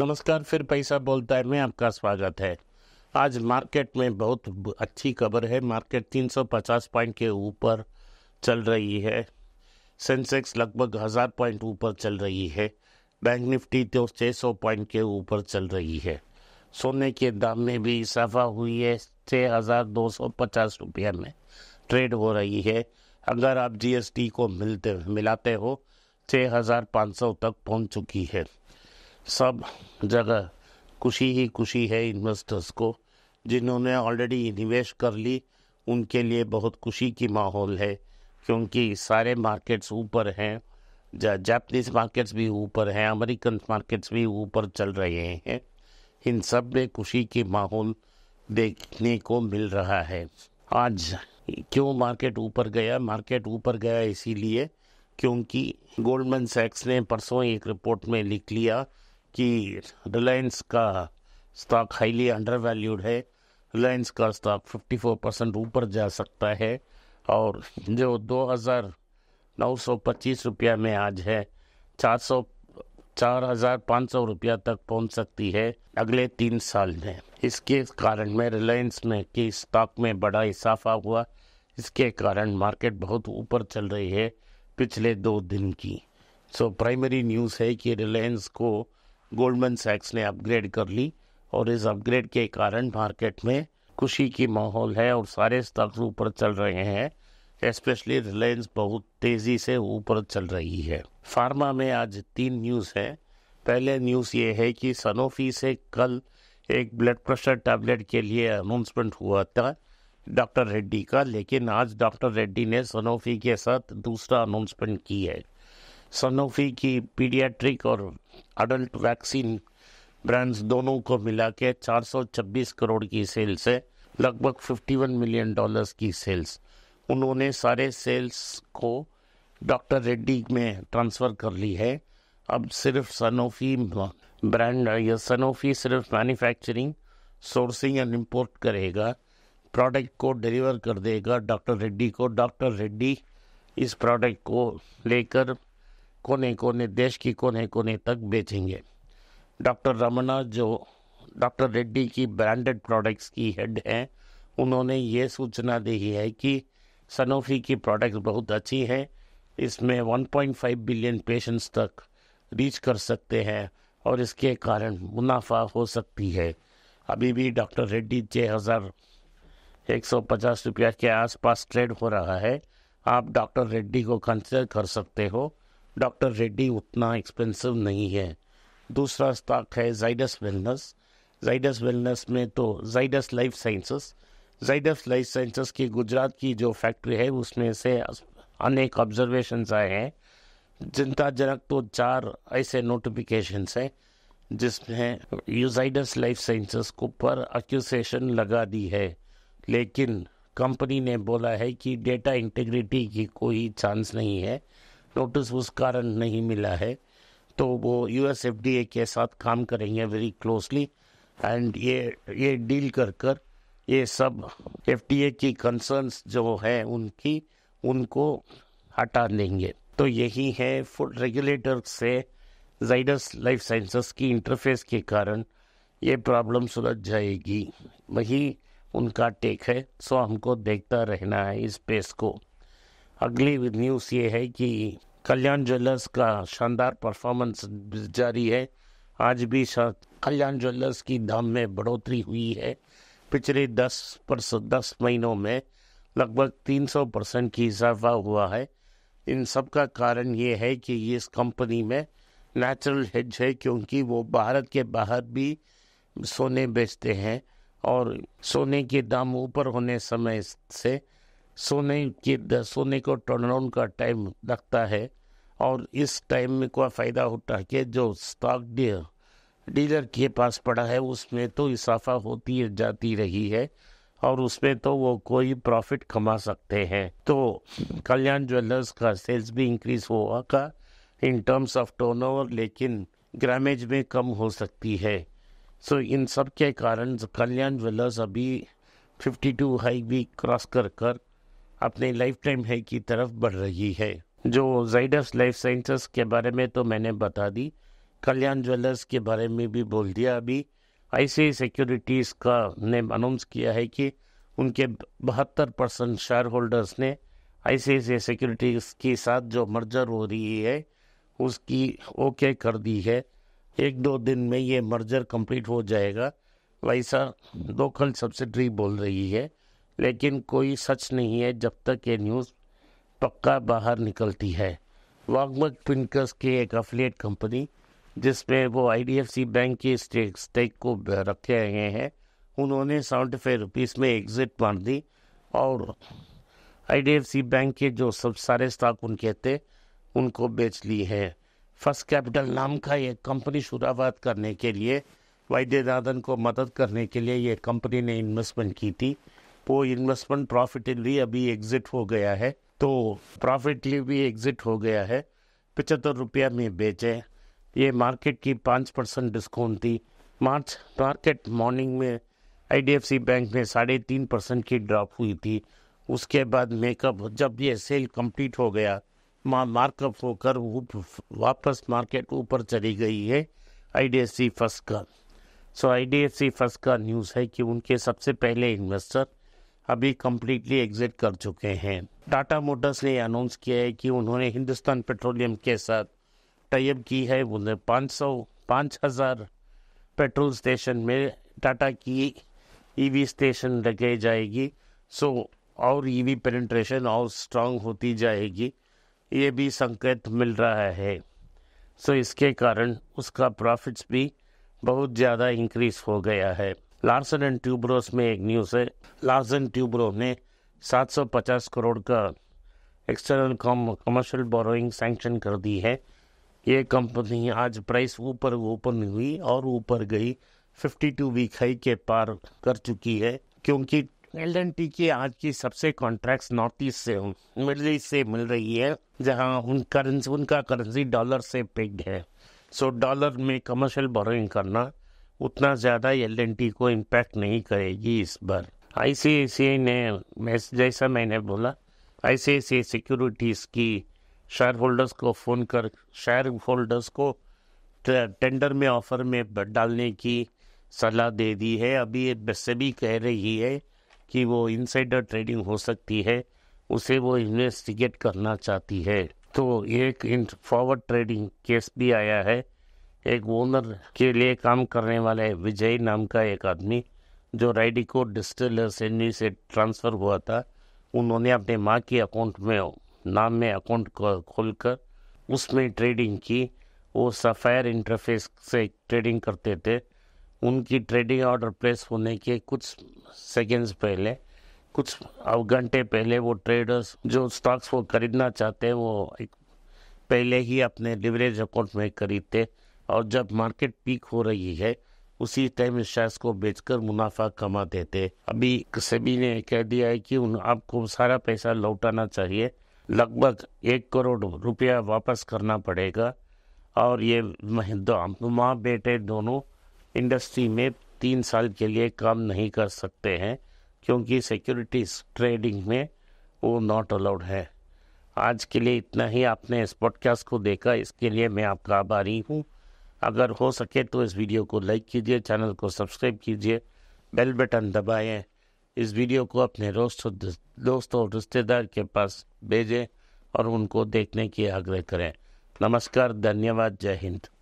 नमस्कार फिर पैसा बोलता है मैं आपका स्वागत है आज मार्केट में बहुत अच्छी खबर है मार्केट 350 पॉइंट के ऊपर चल रही है सेंसेक्स लगभग हज़ार पॉइंट ऊपर चल रही है बैंक निफ्टी तो 600 पॉइंट के ऊपर चल रही है सोने के दाम में भी इजाफा हुई है छः हज़ार दो सौ पचास रुपये में ट्रेड हो रही है अगर आप जीएसटी को मिलते मिलाते हो छः हज़ार पाँच सौ तक पहुंच चुकी है सब जगह खुशी ही खुशी है इन्वेस्टर्स को जिन्होंने ऑलरेडी निवेश कर ली उनके लिए बहुत खुशी की माहौल है क्योंकि सारे मार्केट्स ऊपर हैं जापनीज़ मार्केट्स भी ऊपर हैं अमेरिकन मार्केट्स भी ऊपर चल रहे हैं इन सब में खुशी की माहौल देखने को मिल रहा है आज क्यों मार्केट ऊपर गया मार्केट ऊपर गया इसीलिए क्योंकि गोल्डमैन सैक्स ने परसों एक रिपोर्ट में लिख लिया कि रिलायंस का स्टॉक हाईली अंडर वैल्यूड है रिलायंस का स्टॉक 54 परसेंट ऊपर जा सकता है और जो दो हज़ार नौ सौ पच्चीस रुपया में आज है चार सौ चार हज़ार पाँच सौ रुपया तक पहुंच सकती है अगले तीन साल में इसके कारण में रिलायंस में के स्टॉक में बड़ा इजाफा हुआ इसके कारण मार्केट बहुत ऊपर चल रही है पिछले दो दिन की सो प्राइमरी न्यूज़ है कि रिलायंस को गोल्डमैन सैक्स ने अपग्रेड कर ली और इस अपग्रेड के कारण मार्केट में खुशी की माहौल है और सारे स्टॉक्स ऊपर चल रहे हैं स्पेशली रिलायंस बहुत तेज़ी से ऊपर चल रही है फार्मा में आज तीन न्यूज़ है पहले न्यूज़ ये है कि सनोफी से कल एक ब्लड प्रेशर टैबलेट के लिए अनाउंसमेंट हुआ था डॉक्टर रेड्डी का लेकिन आज डॉक्टर रेड्डी ने सनोफी के साथ दूसरा अनाउंसमेंट की है सनोफी की पीडियाट्रिक और अडल्ट वैक्सीन ब्रांड्स दोनों को मिला के 426 करोड़ की सेल्स है लगभग 51 मिलियन डॉलर्स की सेल्स उन्होंने सारे सेल्स को डॉक्टर रेड्डी में ट्रांसफ़र कर ली है अब सिर्फ सनोफी ब्रांड या सनोफी सिर्फ मैन्युफैक्चरिंग सोर्सिंग एंड इंपोर्ट करेगा प्रोडक्ट को डिलीवर कर देगा डॉक्टर रेड्डी को डॉक्टर रेड्डी इस प्रोडक्ट को लेकर कोने कोने देश की कोने कोने तक बेचेंगे डॉक्टर रमना जो डॉक्टर रेड्डी की ब्रांडेड प्रोडक्ट्स की हेड हैं उन्होंने ये सूचना दी है कि सनोफी की प्रोडक्ट्स बहुत अच्छी हैं इसमें 1.5 बिलियन पेशेंट्स तक रीच कर सकते हैं और इसके कारण मुनाफा हो सकती है अभी भी डॉक्टर रेड्डी छः हज़ार एक सौ पचास रुपया के आसपास ट्रेड हो रहा है आप डॉक्टर रेड्डी को कंसिडर कर सकते हो डॉक्टर रेड्डी उतना एक्सपेंसिव नहीं है दूसरा स्टॉक है जाइडस वेलनेस जाइडस वेलनेस में तो Zydus life sciences Zydus life sciences की गुजरात की जो फैक्ट्री है उसमें से अनेक ऑब्जर्वेशन आए हैं चिंताजनक तो चार ऐसे नोटिफिकेशन हैं जिसमें यूजाइडस लाइफ साइंसेस को पर एक्यूसेशन लगा दी है लेकिन कंपनी ने बोला है कि डेटा इंटीग्रिटी की कोई चांस नहीं है नोटिस उस कारण नहीं मिला है तो वो U S F D A के साथ काम करेंगे वेरी क्लोजली एंड ये ये डील कर कर ये सब एफ डी ए की कंसर्न्स जो है उनकी उनको हटा देंगे तो यही है फूड रेगुलेटर से जाइडस लाइफ साइंसेस की इंटरफेस के कारण ये प्रॉब्लम सुलझ जाएगी वही उनका टेक है सो हमको देखता रहना है इस पेस को अगली न्यूज़ ये है कि कल्याण ज्वेलर्स का शानदार परफॉर्मेंस जारी है आज भी कल्याण ज्वेलर्स की दाम में बढ़ोतरी हुई है पिछले दस पर दस महीनों में लगभग 300 परसेंट की इजाफा हुआ है इन सब का कारण ये है कि इस कंपनी में नेचुरल हेज है क्योंकि वो भारत के बाहर भी सोने बेचते हैं और सोने के दाम ऊपर होने समय से सोने के सोने को टर्न ऑन का टाइम लगता है और इस टाइम में कोई फ़ायदा होता है कि जो स्टॉक डीलर डीलर के पास पड़ा है उसमें तो इजाफा होती जाती रही है और उसमें तो वो कोई प्रॉफिट कमा सकते हैं तो कल्याण ज्वेलर्स का सेल्स भी इंक्रीज हुआ का इन टर्म्स ऑफ ओवर लेकिन ग्रामेज में कम हो सकती है सो so, इन सब के कारण कल्याण ज्वेलर्स अभी 52 हाई भी क्रॉस कर कर अपने लाइफ टाइम है की तरफ बढ़ रही है जो जाइडस लाइफ साइंसेस के बारे में तो मैंने बता दी कल्याण ज्वेलर्स के बारे में भी बोल दिया अभी ऐसे सिक्योरिटीज़ का ने अनाउंस किया है कि उनके बहत्तर परसेंट शेयर होल्डर्स ने ऐसे ऐसे सिक्योरिटीज़ के साथ जो मर्जर हो रही है उसकी ओके कर दी है एक दो दिन में ये मर्जर कंप्लीट हो जाएगा वैसा लोकल सब्सिडरी बोल रही है लेकिन कोई सच नहीं है जब तक ये न्यूज़ पक्का बाहर निकलती है वागमक पिंकर्स के एक अफिलेट कंपनी जिसमें वो आईडीएफसी बैंक के स्टेक स्टेक को रखे हुए हैं उन्होंने सेवेंटी फाइव रुपीज़ में एग्जिट मार दी और आईडीएफसी बैंक के जो सब सारे स्टॉक उनके थे उनको बेच लिए हैं फर्स्ट कैपिटल नाम का ये कंपनी शुरुआत करने के लिए वैद्यनाथन को मदद करने के लिए ये कंपनी ने इन्वेस्टमेंट की थी वो इन्वेस्टमेंट प्रॉफिटली अभी एग्जिट हो गया है तो प्रॉफिटली भी एग्जिट हो गया है पचहत्तर रुपया में बेचे ये मार्केट की पाँच परसेंट डिस्काउंट थी मार्च मार्केट मॉर्निंग में आईडीएफसी बैंक में साढ़े तीन परसेंट की ड्रॉप हुई थी उसके बाद मेकअप जब ये सेल कंप्लीट हो गया माँ मार्कअप होकर वापस मार्केट ऊपर चली गई है आईडीएफसी फर्स्ट का सो आईडीएफसी फर्स्ट का न्यूज़ है कि उनके सबसे पहले इन्वेस्टर अभी कम्प्लीटली एग्जिट कर चुके हैं टाटा मोटर्स ने अनाउंस किया है कि उन्होंने हिंदुस्तान पेट्रोलियम के साथ टाइप की है उन्हें पाँच सौ पाँच हज़ार पेट्रोल स्टेशन में टाटा की ईवी e स्टेशन लगे जाएगी सो और ईवी e पेनिट्रेशन और स्ट्रांग होती जाएगी ये भी संकेत मिल रहा है सो इसके कारण उसका प्रॉफिट्स भी बहुत ज़्यादा इंक्रीज हो गया है लार्सन एंड ट्यूब्रोस में एक न्यूज़ है लार्सन ट्यूब्रो ने 750 करोड़ का एक्सटर्नल कमर्शियल बोरोइंग सैंक्शन कर दी है ये कंपनी आज प्राइस ऊपर ओपन हुई और ऊपर गई 52 वीक हाई के पार कर चुकी है क्योंकि एल एन टी की आज की सबसे कॉन्ट्रैक्ट नॉर्थ ईस्ट से मिडल ईस्ट से मिल रही है जहां उन करेंसी उनका करेंसी डॉलर से पेग्ड है सो so, डॉलर में कमर्शियल बोरोइंग करना उतना ज़्यादा एल को इम्पैक्ट नहीं करेगी इस बार आई ने जैसा मैंने बोला आई सिक्योरिटीज़ की शेयर होल्डर्स को फ़ोन कर शेयर होल्डर्स को टेंडर में ऑफर में डालने की सलाह दे दी है अभी ये भी कह रही है कि वो इनसाइडर ट्रेडिंग हो सकती है उसे वो इन्वेस्टिगेट करना चाहती है तो एक फॉरवर्ड ट्रेडिंग केस भी आया है एक ओनर के लिए काम करने वाले विजय नाम का एक आदमी जो रेडिको डिस्टिलर से से ट्रांसफ़र हुआ था उन्होंने अपने माँ के अकाउंट में नाम में अकाउंट खोलकर उसमें ट्रेडिंग की वो सफ़ायर इंटरफेस से ट्रेडिंग करते थे उनकी ट्रेडिंग ऑर्डर प्लेस होने के कुछ सेकेंड्स पहले कुछ घंटे पहले वो ट्रेडर्स जो स्टॉक्स को खरीदना चाहते हैं वो एक पहले ही अपने लिवरेज अकाउंट में खरीदते और जब मार्केट पीक हो रही है उसी टाइम शेयर्स को बेचकर मुनाफा कमा देते अभी सभी ने कह दिया है कि उन आपको सारा पैसा लौटाना चाहिए लगभग एक करोड़ रुपया वापस करना पड़ेगा और ये माँ बेटे दोनों इंडस्ट्री में तीन साल के लिए काम नहीं कर सकते हैं क्योंकि सिक्योरिटीज ट्रेडिंग में वो नॉट अलाउड है आज के लिए इतना ही आपने इस पॉडकास्ट को देखा इसके लिए मैं आपका आभारी हूँ अगर हो सके तो इस वीडियो को लाइक कीजिए चैनल को सब्सक्राइब कीजिए बेल बटन दबाएं इस वीडियो को अपने दोस्तों और रिश्तेदार के पास भेजें और उनको देखने की आग्रह करें नमस्कार धन्यवाद जय हिंद